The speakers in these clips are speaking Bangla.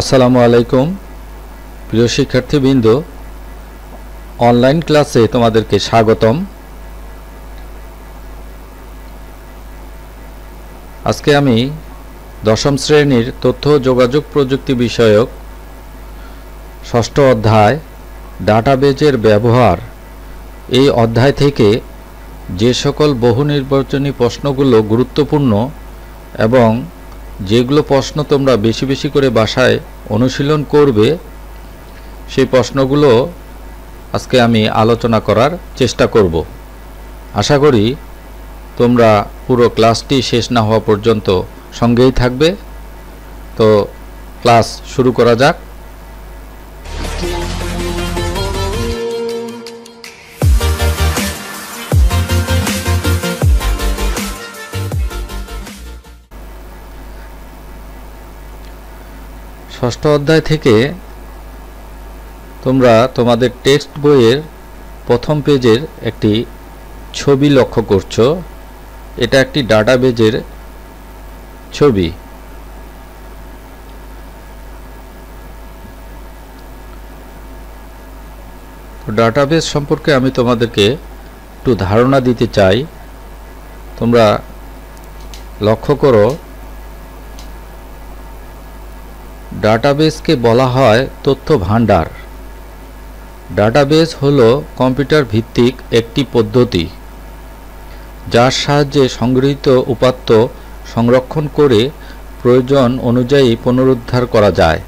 আসসালামু আলাইকুম প্রিয় শিক্ষার্থীবৃন্দ অনলাইন ক্লাসে তোমাদেরকে স্বাগতম আজকে আমি দশম শ্রেণীর তথ্য যোগাযোগ প্রযুক্তি বিষয়ক ষষ্ঠ অধ্যায় ডাটাবেজের ব্যবহার এই অধ্যায় থেকে যে সকল বহু নির্বাচনী প্রশ্নগুলো গুরুত্বপূর্ণ এবং যেগুলো প্রশ্ন তোমরা বেশি বেশি করে বাসায় অনুশীলন করবে সেই প্রশ্নগুলো আজকে আমি আলোচনা করার চেষ্টা করব আশা করি তোমরা পুরো ক্লাসটি শেষ না হওয়া পর্যন্ত সঙ্গেই থাকবে তো ক্লাস শুরু করা যাক ষষ্ঠ অধ্যায় থেকে তোমরা তোমাদের টেক্সট বইয়ের প্রথম পেজের একটি ছবি লক্ষ্য করছো এটা একটি ডাটাবেজের ছবি ডাটাবেজ সম্পর্কে আমি তোমাদেরকে একটু ধারণা দিতে চাই তোমরা লক্ষ্য করো ডাটাবেসকে বলা হয় তথ্য ভাণ্ডার ডাটাবেস হল কম্পিউটার ভিত্তিক একটি পদ্ধতি যার সাহায্যে সংগৃহীত উপাত্ত সংরক্ষণ করে প্রয়োজন অনুযায়ী পুনরুদ্ধার করা যায়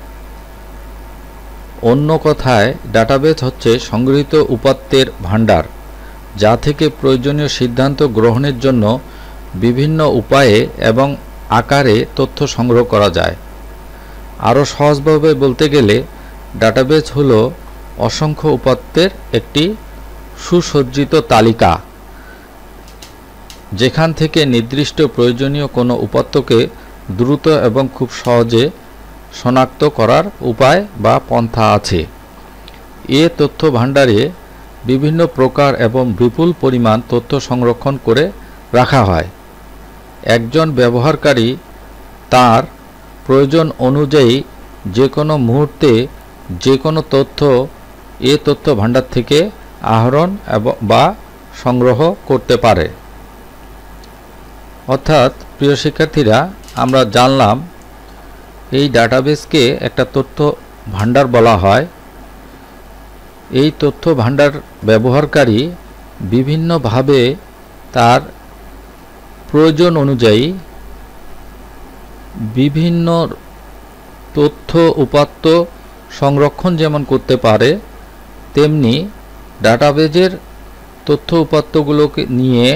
অন্য কথায় ডাটাবেস হচ্ছে সংগৃহীত উপাত্তের ভাণ্ডার যা থেকে প্রয়োজনীয় সিদ্ধান্ত গ্রহণের জন্য বিভিন্ন উপায়ে এবং আকারে তথ্য সংগ্রহ করা যায় আরও সহজভাবে বলতে গেলে ডাটাবেজ হল অসংখ্য উপাত্তের একটি সুসজ্জিত তালিকা যেখান থেকে নির্দিষ্ট প্রয়োজনীয় কোনো উপাত্তকে দ্রুত এবং খুব সহজে শনাক্ত করার উপায় বা পন্থা আছে এ তথ্য ভাণ্ডারে বিভিন্ন প্রকার এবং বিপুল পরিমাণ তথ্য সংরক্ষণ করে রাখা হয় একজন ব্যবহারকারী তার প্রয়োজন অনুযায়ী যে কোনো মুহূর্তে যে কোনো তথ্য এ তথ্য ভাণ্ডার থেকে আহরণ বা সংগ্রহ করতে পারে অর্থাৎ প্রিয় শিক্ষার্থীরা আমরা জানলাম এই ডাটাবেসকে একটা তথ্য ভাণ্ডার বলা হয় এই তথ্য ভাণ্ডার ব্যবহারকারী বিভিন্নভাবে তার প্রয়োজন অনুযায়ী বিভিন্ন তথ্য উপাত্ত সংরক্ষণ যেমন করতে পারে তেমনি ডাটাবেজের তথ্য উপাত্তগুলোকে নিয়ে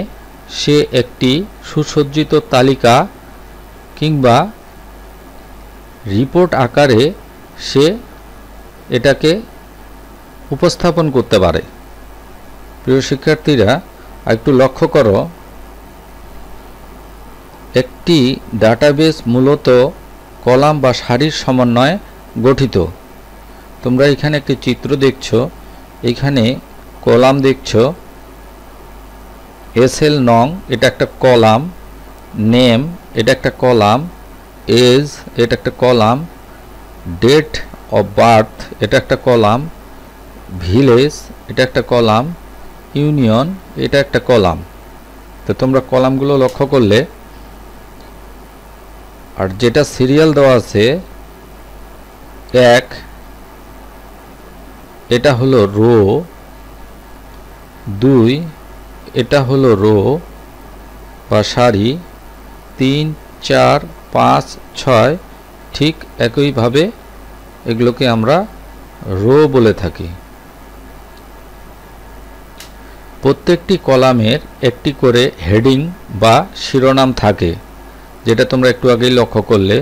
সে একটি সুসজ্জিত তালিকা কিংবা রিপোর্ট আকারে সে এটাকে উপস্থাপন করতে পারে প্রিয় শিক্ষার্থীরা একটু লক্ষ্য করো একটি ডাটাবেস মূলত কলাম বা সারির সমন্বয়ে গঠিত তোমরা এখানে একটি চিত্র দেখছ এখানে কলাম দেখছ এস এল নং এটা একটা কলাম নেম এটা একটা কলাম এজ এটা একটা কলাম ডেট অফ বার্থ এটা একটা কলাম ভিলেজ এটা একটা কলাম ইউনিয়ন এটা একটা কলাম তো তোমরা কলামগুলো লক্ষ্য করলে আর যেটা সিরিয়াল দেওয়া আছে এক এটা হলো রো দুই এটা হলো রো বা সারি তিন চার পাঁচ ছয় ঠিক একইভাবে এগুলোকে আমরা রো বলে থাকি প্রত্যেকটি কলামের একটি করে হেডিং বা শিরোনাম থাকে যেটা তোমরা একটু আগেই লক্ষ্য করলে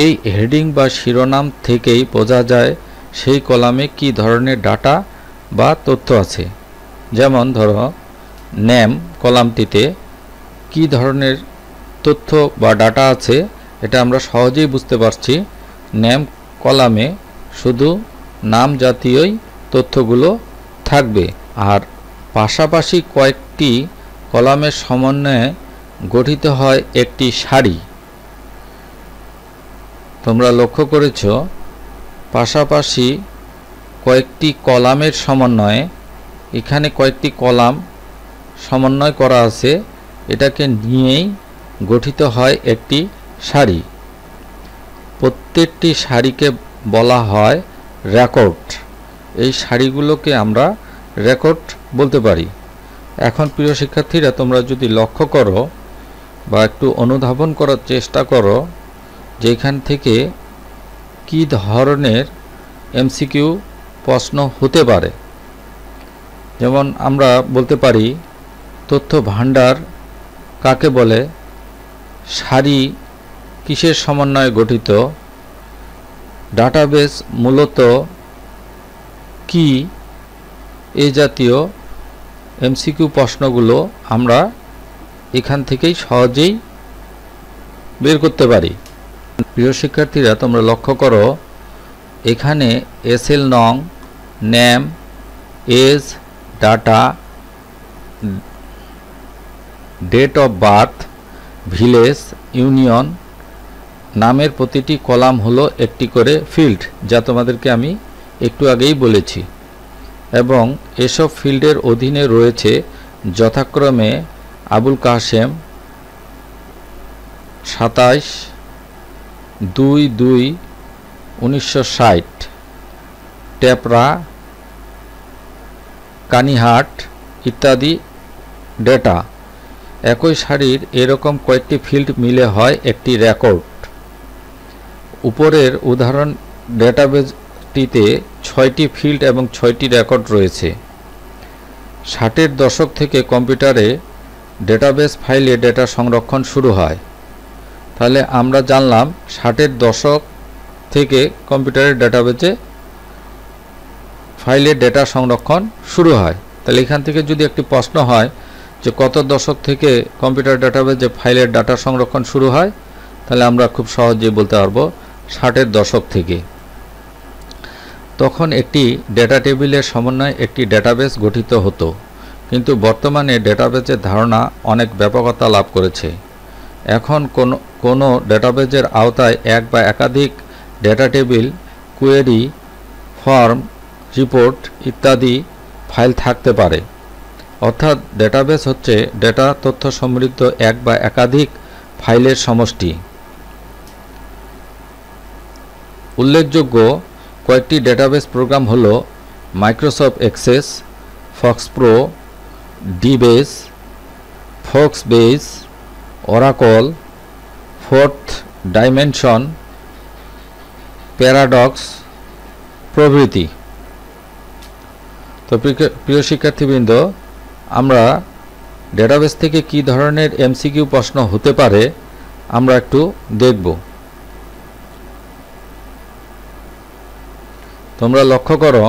এই হেডিং বা শিরোনাম থেকেই বোঝা যায় সেই কলামে কি ধরনের ডাটা বা তথ্য আছে যেমন ধরো ন্যাম কলামটিতে কি ধরনের তথ্য বা ডাটা আছে এটা আমরা সহজেই বুঝতে পারছি ন্যাম কলামে শুধু নাম জাতীয়ই তথ্যগুলো থাকবে আর পাশাপাশি কয়েকটি কলামের সমন্বয়ে গঠিত হয় একটি সারি তোমরা লক্ষ্য করেছ পাশাপাশি কয়েকটি কলামের সমন্বয়ে এখানে কয়েকটি কলাম সমন্বয় করা আছে এটাকে নিয়েই গঠিত হয় একটি সারি প্রত্যেকটি সারিকে বলা হয় রেকর্ড এই সারিগুলোকে আমরা রেকর্ড বলতে পারি এখন প্রিয় শিক্ষার্থীরা তোমরা যদি লক্ষ্য করো বা একটু অনুধাবন করার চেষ্টা করো যেখান থেকে কি ধরনের এমসিকিউ প্রশ্ন হতে পারে যেমন আমরা বলতে পারি তথ্য ভাণ্ডার কাকে বলে সারি কিসের সমন্বয়ে গঠিত ডাটাবেস মূলত কি এ জাতীয় এমসিকিউ প্রশ্নগুলো আমরা এখান থেকেই সহজেই বের করতে পারি প্রিয় শিক্ষার্থীরা তোমরা লক্ষ্য করো এখানে এল নং name age data date of birth village union নামের প্রতিটি কলাম হলো একটি করে ফিল্ড যা তোমাদেরকে আমি একটু আগেই বলেছি এবং এসব ফিল্ডের অধীনে রয়েছে যথাক্রমে আবুল কাশেম সাতাইশ দুই দুই উনিশশো ষাট টেপরা কানিহাট ইত্যাদি ডেটা একই শাড়ির এরকম কয়েকটি ফিল্ড মিলে হয় একটি রেকর্ড উপরের উদাহরণ ডেটাবেজটিতে ছয়টি ফিল্ড এবং ছয়টি রেকর্ড রয়েছে ষাটের দশক থেকে কম্পিউটারে ডেটাবেস ফাইলে ডেটা সংরক্ষণ শুরু হয় তাহলে আমরা জানলাম ষাটের দশক থেকে কম্পিউটারের ডেটাবেজে ফাইলে ডেটা সংরক্ষণ শুরু হয় তাহলে এখান থেকে যদি একটি প্রশ্ন হয় যে কত দশক থেকে কম্পিউটার ডেটাবেজে ফাইলের ডাটা সংরক্ষণ শুরু হয় তাহলে আমরা খুব সহজেই বলতে পারবো ষাটের দশক থেকে তখন একটি ডেটা টেবিলের সমন্বয়ে একটি ডেটাবেস গঠিত হতো কিন্তু বর্তমানে ডেটাবেজের ধারণা অনেক ব্যাপকতা লাভ করেছে এখন কোনো কোনো ডেটাবেজের আওতায় এক বা একাধিক data table query form report ইত্যাদি ফাইল থাকতে পারে অর্থাৎ ডেটাবেস হচ্ছে ডেটা তথ্য সমৃদ্ধ এক বা একাধিক ফাইলের সমষ্টি উল্লেখযোগ্য কয়েকটি ডেটাবেস প্রোগ্রাম হল Microsoft Access FoxPro dBase base Oracle Fourth Dimension Paradox প্রভৃতি তো প্রিয় শিক্ষার্থীবৃন্দ আমরা ডেটাবেস থেকে কি ধরনের এমসিকিউ প্রশ্ন হতে পারে আমরা একটু দেখব তোমরা লক্ষ্য করো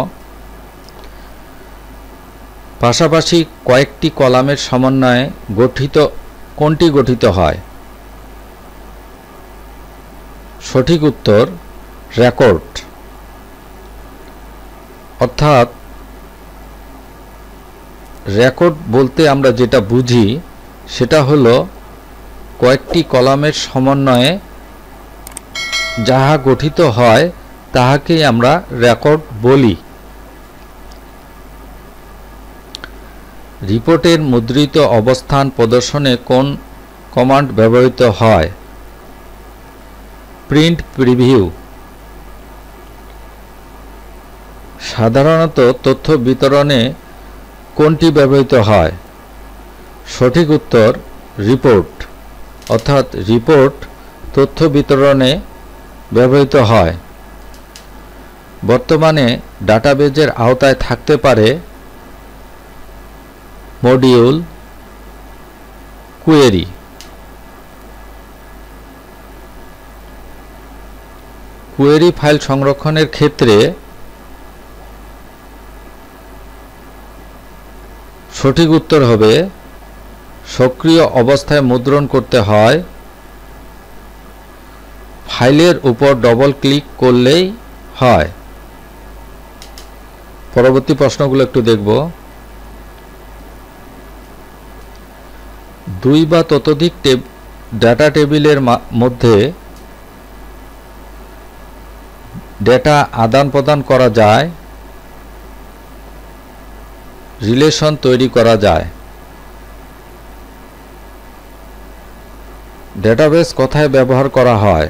পাশাপাশি কয়েকটি কলামের সমন্বয়ে গঠিত কোনটি গঠিত হয় সঠিক উত্তর রেকর্ড অর্থাৎ রেকর্ড বলতে আমরা যেটা বুঝি সেটা হলো কয়েকটি কলামের সমন্বয়ে যাহা গঠিত হয় তাহাকেই আমরা রেকর্ড বলি রিপোর্টের মুদ্রিত অবস্থান প্রদর্শনে কোন কমান্ড ব্যবহৃত হয় প্রিন্ট প্রিভিউ সাধারণত তথ্য বিতরণে কোনটি ব্যবহৃত হয় সঠিক উত্তর রিপোর্ট অর্থাৎ রিপোর্ট তথ্য বিতরণে ব্যবহৃত হয় বর্তমানে ডাটাবেজের আওতায় থাকতে পারে মডিউল কুয়েরি কুয়েরি ফাইল সংরক্ষণের ক্ষেত্রে সঠিক উত্তর হবে সক্রিয় অবস্থায় মুদ্রণ করতে হয় ফাইলের উপর ডবল ক্লিক করলেই হয় পরবর্তী প্রশ্নগুলো একটু দেখব দুই বা ততোধিক টেব ডাটা টেবিলের মধ্যে ডেটা আদান প্রদান করা যায় রিলেশন তৈরি করা যায় ডেটাবেস কোথায় ব্যবহার করা হয়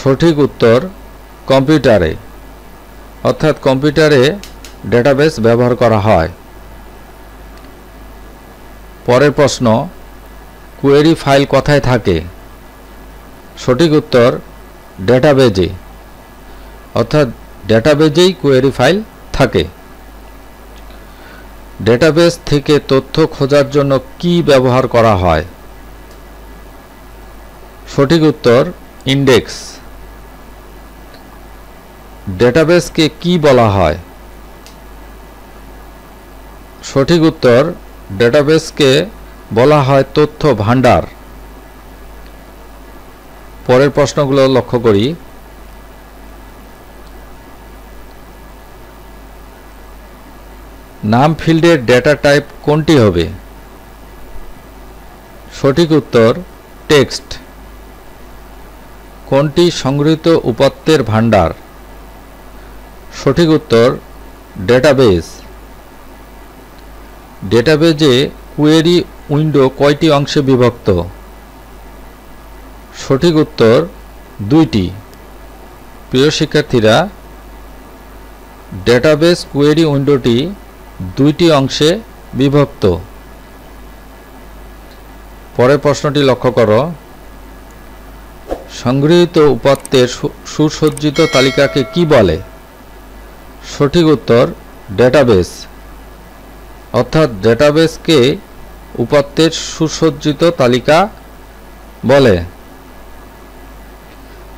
সঠিক উত্তর কম্পিউটারে অর্থাৎ কম্পিউটারে ডেটাবেস ব্যবহার করা হয় পরের প্রশ্ন কোয়েরি ফাইল কোথায় থাকে সঠিক উত্তর ডেটাবেজে অর্থাৎ ডেটাবেজেই কোয়েরি ফাইল থাকে ডেটাবেস থেকে তথ্য খোঁজার জন্য কি ব্যবহার করা হয় সঠিক উত্তর ইন্ডেক্স ডেটাবেসকে কি বলা হয় সঠিক উত্তর ডেটাবেসকে বলা হয় তথ্য ভাণ্ডার পরের প্রশ্নগুলো লক্ষ্য করি নাম ফিল্ডের ডেটা টাইপ কোনটি হবে সঠিক উত্তর টেক্সট কোনটি সংগৃহীত উপাত্তের ভাণ্ডার সঠিক উত্তর ডেটাবেস ডেটাবেজে কুয়েরি উইন্ডো কয়টি অংশে বিভক্ত সঠিক উত্তর দুইটি প্রিয় শিক্ষার্থীরা ডেটাবেস কুয়েরি উইন্ডোটি দুইটি অংশে বিভক্ত পরের প্রশ্নটি লক্ষ্য করো সংগৃহীত উপাত্তের সুসজ্জিত তালিকাকে কি বলে সঠিক উত্তর ডেটাবেস অর্থাৎ ডেটাবেসকে উপাত্তের সুসজ্জিত তালিকা বলে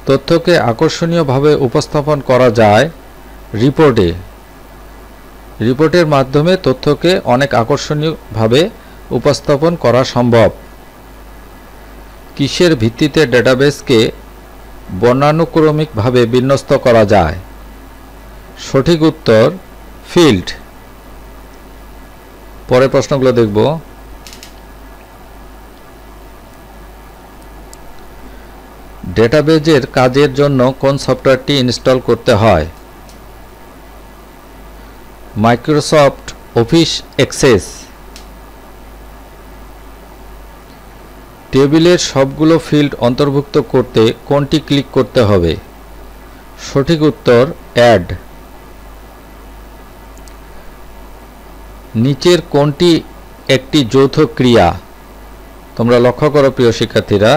তথ্যকে আকর্ষণীয়ভাবে উপস্থাপন করা যায় রিপোর্টে রিপোর্টের মাধ্যমে তথ্যকে অনেক আকর্ষণীয়ভাবে উপস্থাপন করা সম্ভব কিসের ভিত্তিতে ডেটাবেসকে বর্ণানুক্রমিকভাবে বিন্যস্ত করা যায় সঠিক উত্তর ফিল্ড পরের প্রশ্নগুলো দেখব ডেটাবেজের কাজের জন্য কোন সফটওয়্যারটি ইনস্টল করতে হয় মাইক্রোসফট অফিস এক্সেস টেবিলের সবগুলো ফিল্ড অন্তর্ভুক্ত করতে কোনটি ক্লিক করতে হবে সঠিক উত্তর অ্যাড নিচের কোনটি একটি যৌথ ক্রিয়া তোমরা লক্ষ্য করো প্রিয় শিক্ষার্থীরা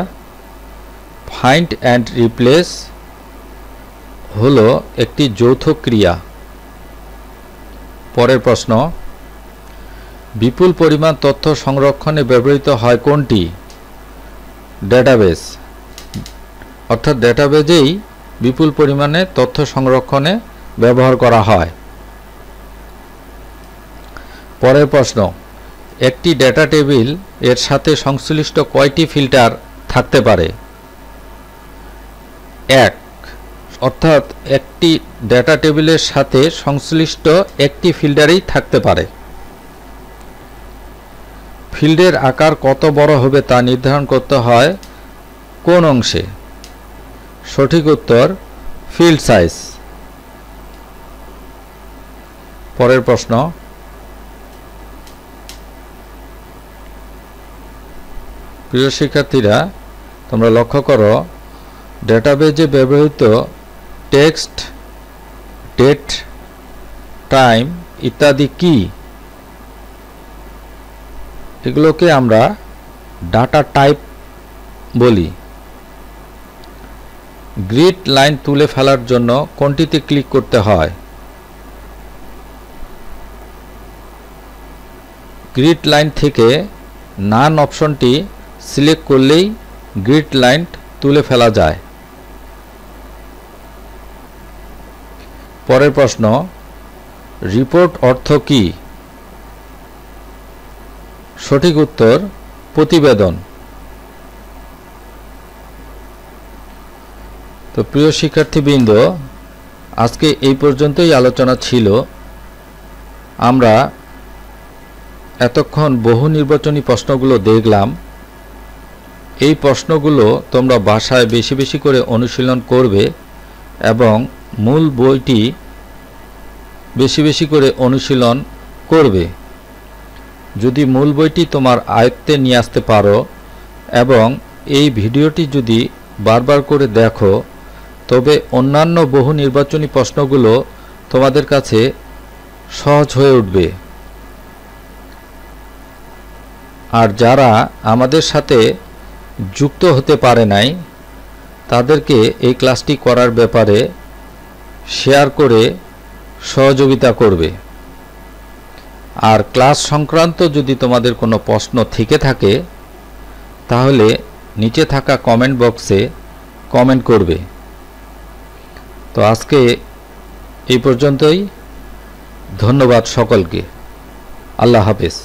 ফাইন্ড অ্যান্ড রিপ্লেস হলো একটি যৌথ ক্রিয়া পরের প্রশ্ন বিপুল পরিমাণ তথ্য সংরক্ষণে ব্যবহৃত হয় কোনটি ডেটাবেস অর্থাৎ ডেটাবেজেই বিপুল পরিমাণে তথ্য সংরক্ষণে ব্যবহার করা হয় পরের প্রশ্ন একটি ডেটা টেবিল এর সাথে সংশ্লিষ্ট কয়টি ফিল্টার থাকতে পারে এক অর্থাৎ একটি ডেটা টেবিলের সাথে সংশ্লিষ্ট একটি ফিল্ডারেই থাকতে পারে ফিল্ডের আকার কত বড় হবে তা নির্ধারণ করতে হয় কোন অংশে সঠিক উত্তর ফিল্ড সাইজ পরের প্রশ্ন প্রিয় শিক্ষার্থীরা তোমরা লক্ষ্য করো ডেটাবেজে ব্যবহৃত টেক্সট ডেট টাইম ইত্যাদি কি এগুলোকে আমরা ডাটা টাইপ বলি গ্রিড লাইন তুলে ফেলার জন্য কোনটিতে ক্লিক করতে হয় গ্রিড লাইন থেকে নান অপশনটি সিলেক্ট করলেই গ্রিড লাইন তুলে ফেলা যায় পরের প্রশ্ন রিপোর্ট অর্থ কি সঠিক উত্তর প্রতিবেদন তো প্রিয় শিক্ষার্থীবৃন্দ আজকে এই পর্যন্তই আলোচনা ছিল আমরা এতক্ষণ বহু নির্বাচনী প্রশ্নগুলো দেখলাম এই প্রশ্নগুলো তোমরা বাসায় বেশি বেশি করে অনুশীলন করবে এবং মূল বইটি বেশি বেশি করে অনুশীলন করবে যদি মূল বইটি তোমার আয়ত্তে নিয়ে আসতে পারো এবং এই ভিডিওটি যদি বারবার করে দেখো তবে অন্যান্য বহু নির্বাচনী প্রশ্নগুলো তোমাদের কাছে সহজ হয়ে উঠবে আর যারা আমাদের সাথে যুক্ত হতে পারে নাই তাদেরকে এই ক্লাসটি করার ব্যাপারে শেয়ার করে সহযোগিতা করবে আর ক্লাস সংক্রান্ত যদি তোমাদের কোনো প্রশ্ন থেকে থাকে তাহলে নিচে থাকা কমেন্ট বক্সে কমেন্ট করবে তো আজকে এই পর্যন্তই ধন্যবাদ সকলকে আল্লাহ হাফেজ